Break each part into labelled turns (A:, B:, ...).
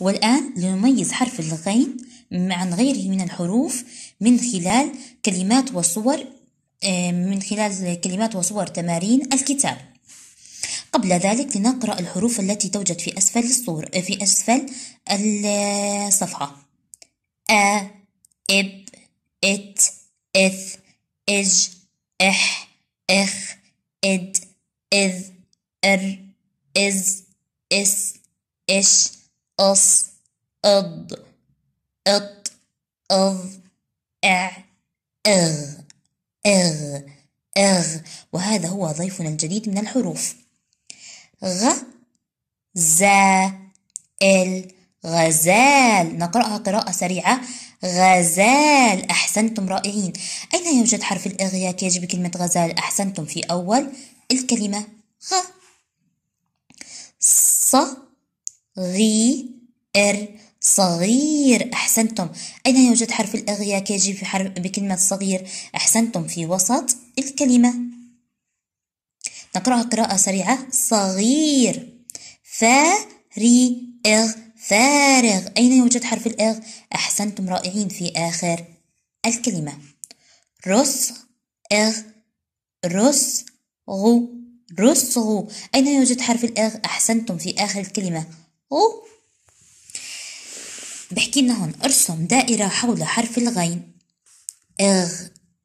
A: والآن لنميز حرف الغين عن غيره من الحروف من خلال كلمات وصور من خلال كلمات وصور تمارين الكتاب قبل ذلك لنقرأ الحروف التي توجد في أسفل الصور في أسفل الصفحة أ إب إت إث إج إح إخ إد إذ إر إز إس إش أص أض أط أظ أع أغ أغ أغ وهذا هو ضيفنا الجديد من الحروف غ زا ال غزال نقرأها قراءة سريعة غزال أحسنتم رائعين أين يوجد حرف يا يجب كلمة غزال أحسنتم في أول الكلمة غ ص غي ار صغير أحسنتم أين يوجد حرف الأغياء كيجي في حرف بكلمة صغير أحسنتم في وسط الكلمة نقرأها قراءة سريعة صغير فاري إغ فارغ أين يوجد حرف الإغ أحسنتم رائعين في آخر الكلمة رص إغ رص غو غو أين يوجد حرف الإغ أحسنتم في آخر الكلمة أو بحكي لنا هون ارسم دائرة حول حرف الغين اغ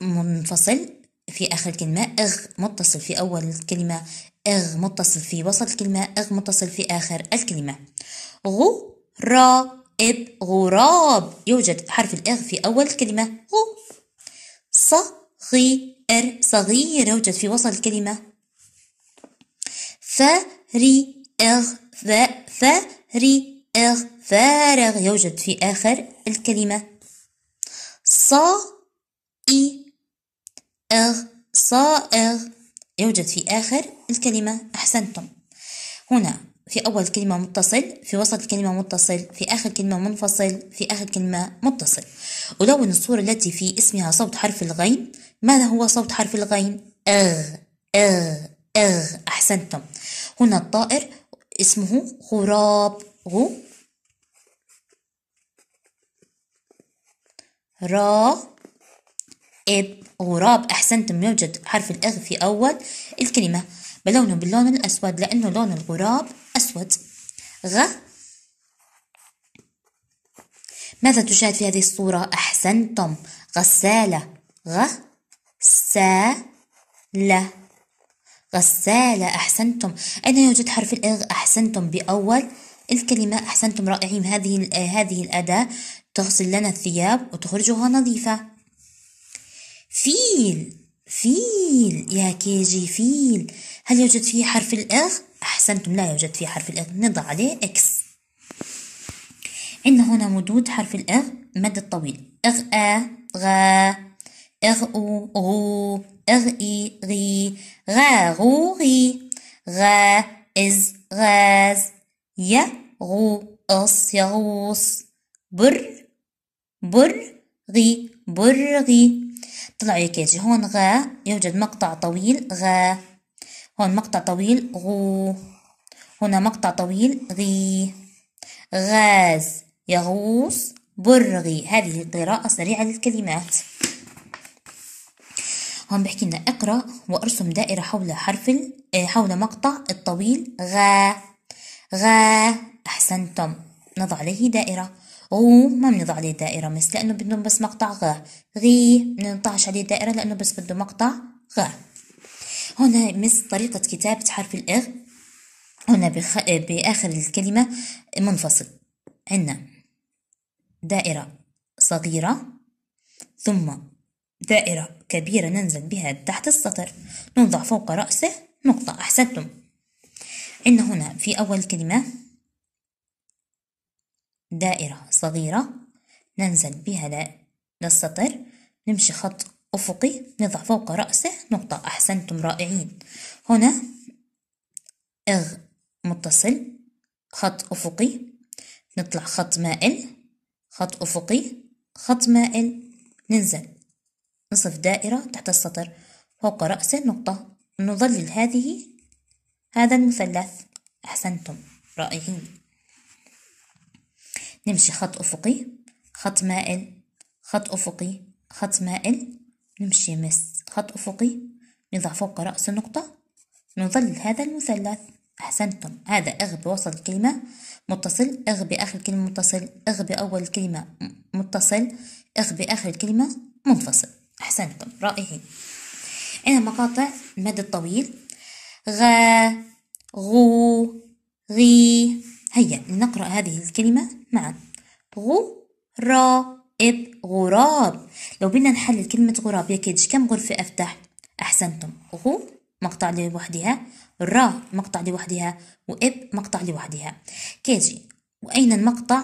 A: منفصل في آخر كلمة اغ متصل في أول الكلمة اغ متصل في وسط الكلمة اغ متصل في آخر الكلمة غو را اب غراب يوجد حرف الإغ في أول الكلمة غو ار صغير يوجد في وسط الكلمة فري اغ فارغ فارغ يوجد في آخر الكلمة صائغ صائغ يوجد في آخر الكلمة أحسنتم هنا في أول كلمة متصل في وسط الكلمة متصل في آخر كلمة منفصل في آخر كلمة متصل ألون الصورة التي في اسمها صوت حرف الغين ماذا هو صوت حرف الغين؟ أغ أغ أغ أحسنتم هنا الطائر اسمه غراب غو را إب غراب أحسنتم يوجد حرف الإغ في أول الكلمة بلونه باللون الأسود لأنه لون الغراب أسود غ ماذا تشاهد في هذه الصورة؟ أحسنتم غسالة غ سا ل غسالة أحسنتم أين يوجد حرف الإغ أحسنتم بأول الكلمة أحسنتم رائعين هذه آه، هذه الأداة تغسل لنا الثياب وتخرجها نظيفة فيل فيل يا كيجي فيل هل يوجد فيه حرف الإغ؟ أحسنتم لا يوجد فيه حرف الإغ نضع عليه إكس عندنا هنا مدود حرف الإغ مد الطويل إغ آ غا غو غو غي غي غا غو غي غا إز غاز يغو أص يغوص بر بر غي بر غي طلعوا يا كيجي هون غا يوجد مقطع طويل غا هون مقطع طويل غو هنا مقطع طويل غي غاز يغوص برغي هذه القراءة سريعة للكلمات هون بيحكي لنا اقرأ وارسم دائرة حول حرف آه، حول مقطع الطويل غا غا أحسنتم نضع عليه دائرة غو ما بنضع عليه دائرة مس لأنه بده بس مقطع غا غي بنقطعش عليه دائرة لأنه بس بده مقطع غا هنا مس طريقة كتابة حرف الإغ هنا بخ... آه، بآخر الكلمة منفصل عنا دائرة صغيرة ثم دائرة كبيرة ننزل بها تحت السطر نوضع فوق رأسه نقطة أحسنتم إن هنا في أول كلمة دائرة صغيرة ننزل بها للسطر نمشي خط أفقي نضع فوق رأسه نقطة أحسنتم رائعين هنا إغ متصل خط أفقي نطلع خط مائل خط أفقي خط مائل ننزل نصف دائرة تحت السطر فوق رأس النقطة نظلل هذه هذا المثلث أحسنتم رائعين نمشي خط أفقي خط مائل خط أفقي خط مائل نمشي مس خط أفقي نضع فوق رأس النقطة نظلل هذا المثلث أحسنتم هذا إغ بوسط الكلمة متصل إغ بآخر الكلمة متصل إغ بأول الكلمة متصل إغ بآخر الكلمة منفصل أحسنتم رائعين هنا مقاطع المد الطويل غا غو غي هيا لنقرأ هذه الكلمة معا غو را اب غراب لو بدنا نحلل كلمة غراب يا كيدش كم غرفة أفتح أحسنتم غو مقطع لوحدها را مقطع لوحدها واب مقطع لوحدها كيجي وأين المقطع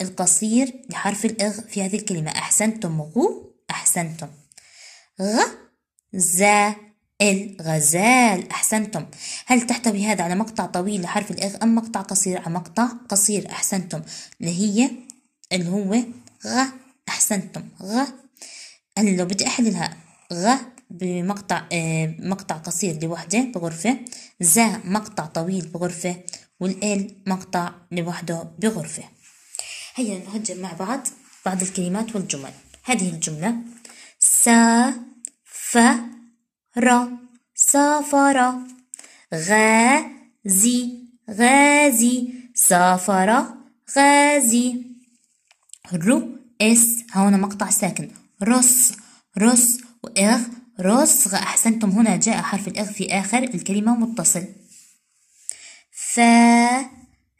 A: القصير لحرف الإغ في هذه الكلمة أحسنتم غو أحسنتم غ ز الغزال أحسنتم هل تحتوي هذا على مقطع طويل لحرف الإغ أم مقطع قصير على مقطع قصير أحسنتم اللي هي اللي هو غ أحسنتم غ أنا لو بدي أحللها غ بمقطع آه مقطع قصير لوحده بغرفة ز مقطع طويل بغرفة والال مقطع لوحده بغرفة هيا نهجر مع بعض بعض الكلمات والجمل هذه الجملة سافر سافر غازي غازي سافر غازي اس هنا مقطع ساكن رص رص وإغ رص أحسنتم هنا جاء حرف الإغ في آخر الكلمة متصل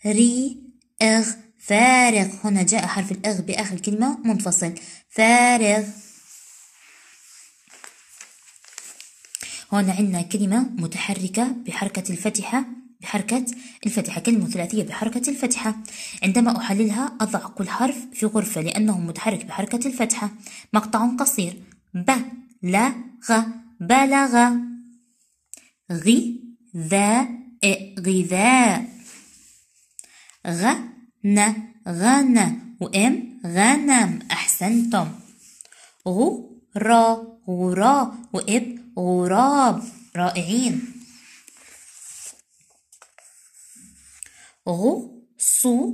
A: ري إغ فارغ هنا جاء حرف الأغ بآخر كلمة منفصل فارغ هنا عندنا كلمة متحركة بحركة الفتحة بحركة الفتحة كلمة ثلاثية بحركة الفتحة عندما أحللها أضع كل حرف في غرفة لأنه متحرك بحركة الفتحة مقطع قصير ب لا غ بلغ ذا غذاء غ ن غنى وإم غنم أحسنتم غو را غرا وإب غراب رائعين غو صو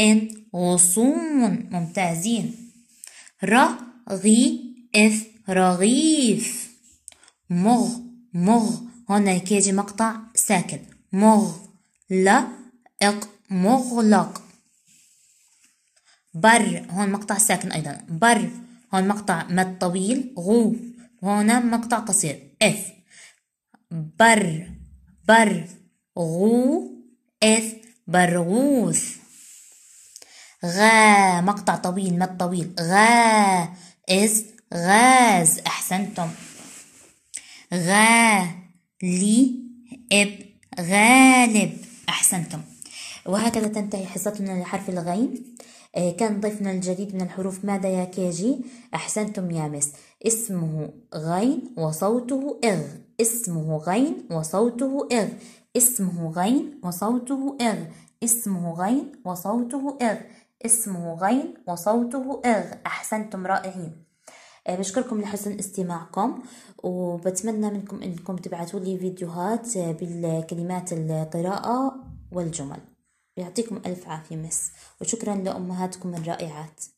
A: إن غصون ممتازين را غي إف رغيف مغ مغ هنا يجي مقطع ساكن مغ لا إق مغلق بر هون مقطع ساكن أيضا بر هون مقطع مد طويل غو هون مقطع قصير إف بر بر غو إف برغوث غا مقطع طويل مد طويل غا إز غاز أحسنتم غا لي إب غالب أحسنتم وهكذا تنتهي حصتنا لحرف الغين آه، كان ضيفنا الجديد من الحروف ماذا يا كيجي أحسنتم يا مس اسمه غين وصوته إغ اسمه غين وصوته إغ اسمه غين وصوته إغ اسمه غين وصوته إغ اسمه غين وصوته إغ أحسنتم رائعين آه، بشكركم لحسن استماعكم وبتمنى منكم انكم تبعثوا لي فيديوهات آه، بالكلمات القراءة والجمل يعطيكم ألف عافية مس وشكرا لأمهاتكم الرائعات